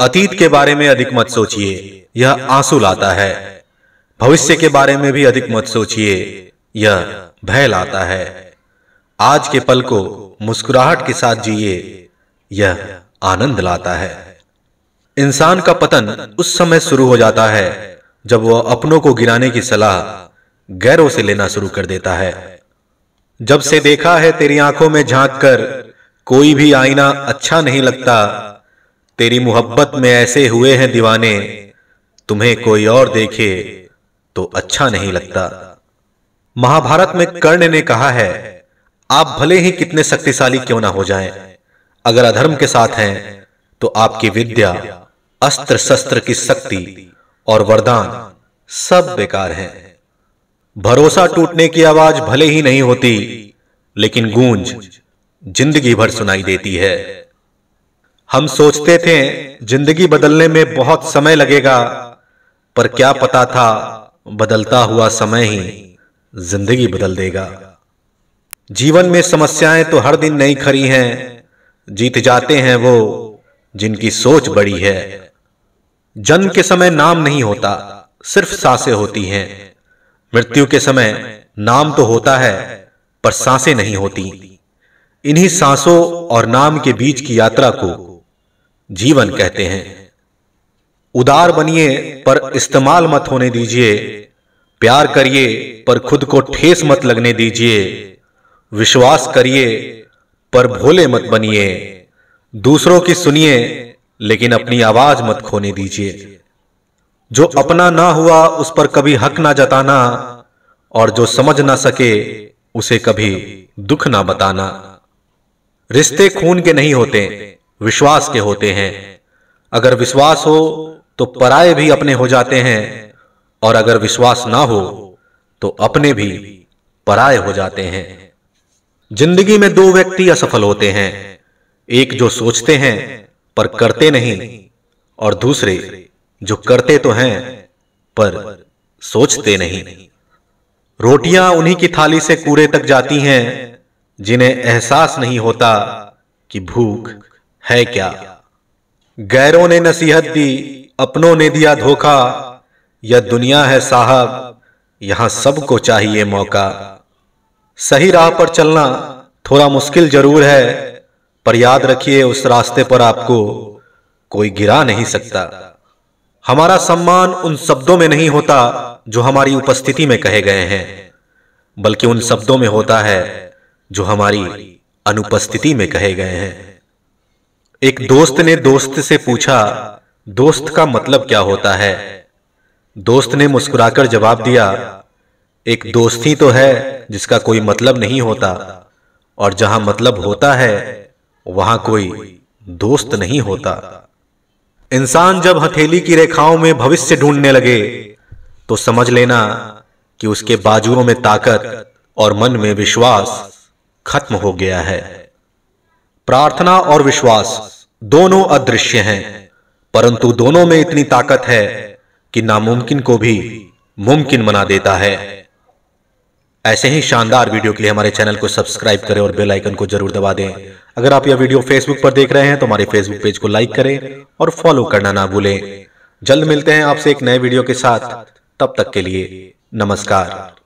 अतीत के बारे में अधिक मत सोचिए यह आंसू लाता है भविष्य के बारे में भी अधिक मत सोचिए यह भय लाता है आज के पल को मुस्कुराहट के साथ जिए यह आनंद लाता है इंसान का पतन उस समय शुरू हो जाता है जब वह अपनों को गिराने की सलाह गैरों से लेना शुरू कर देता है जब से देखा है तेरी आंखों में झांक कर कोई भी आईना अच्छा नहीं लगता तेरी मोहब्बत में ऐसे हुए हैं दीवाने तुम्हें कोई और देखे तो अच्छा नहीं लगता महाभारत में कर्ण ने कहा है आप भले ही कितने शक्तिशाली क्यों ना हो जाएं, अगर अधर्म के साथ हैं तो आपकी विद्या अस्त्र शस्त्र की शक्ति और वरदान सब बेकार हैं। भरोसा टूटने की आवाज भले ही नहीं होती लेकिन गूंज जिंदगी भर सुनाई देती है हम सोचते थे जिंदगी बदलने में बहुत समय लगेगा पर क्या पता था बदलता हुआ समय ही जिंदगी बदल देगा जीवन में समस्याएं तो हर दिन नहीं खरी हैं जीत जाते हैं वो जिनकी सोच बड़ी है जन्म के समय नाम नहीं होता सिर्फ सांसें होती हैं मृत्यु के समय नाम तो होता है पर सांसें नहीं होती इन्हीं सांसों और नाम के बीच की यात्रा को जीवन कहते हैं उदार बनिए पर इस्तेमाल मत होने दीजिए प्यार करिए पर खुद को ठेस मत लगने दीजिए विश्वास करिए पर भोले मत बनिए दूसरों की सुनिए लेकिन अपनी आवाज मत खोने दीजिए जो अपना ना हुआ उस पर कभी हक ना जताना और जो समझ ना सके उसे कभी दुख ना बताना रिश्ते खून के नहीं होते विश्वास के होते हैं अगर विश्वास हो तो पराये भी अपने हो जाते हैं और अगर विश्वास ना हो तो अपने भी पराये हो जाते हैं जिंदगी में दो व्यक्ति असफल होते हैं एक जो सोचते हैं पर करते नहीं और दूसरे जो करते तो हैं पर सोचते नहीं रोटियां उन्हीं की थाली से कूड़े तक जाती हैं जिन्हें एहसास नहीं होता कि भूख है क्या गैरों ने नसीहत दी अपनों ने दिया धोखा यह दुनिया है साहब यहां सबको चाहिए मौका सही राह पर चलना थोड़ा मुश्किल जरूर है पर याद रखिए उस रास्ते पर आपको कोई गिरा नहीं सकता हमारा सम्मान उन शब्दों में नहीं होता जो हमारी उपस्थिति में कहे गए हैं बल्कि उन शब्दों में होता है जो हमारी अनुपस्थिति में कहे गए हैं एक दोस्त ने दोस्त से पूछा दोस्त का मतलब क्या मतलब होता है दोस्त ने मुस्कुराकर जवाब दिया एक दोस्ती तो है तो जिसका कोई मतलब, मतलब नहीं होता और जहां मतलब, मतलब होता है वहां कोई दोस्त नहीं होता इंसान जब हथेली की रेखाओं में भविष्य ढूंढने लगे तो समझ तो लेना कि उसके बाजुओं में ताकत और मन में विश्वास खत्म हो गया है प्रार्थना और विश्वास दोनों अदृश्य हैं परंतु दोनों में इतनी ताकत है कि नामुमकिन को भी मुमकिन बना देता है ऐसे ही शानदार वीडियो के लिए हमारे चैनल को सब्सक्राइब करें और बेल आइकन को जरूर दबा दें अगर आप यह वीडियो फेसबुक पर देख रहे हैं तो हमारे फेसबुक पेज को लाइक करें और फॉलो करना ना भूलें जल्द मिलते हैं आपसे एक नए वीडियो के साथ तब तक के लिए नमस्कार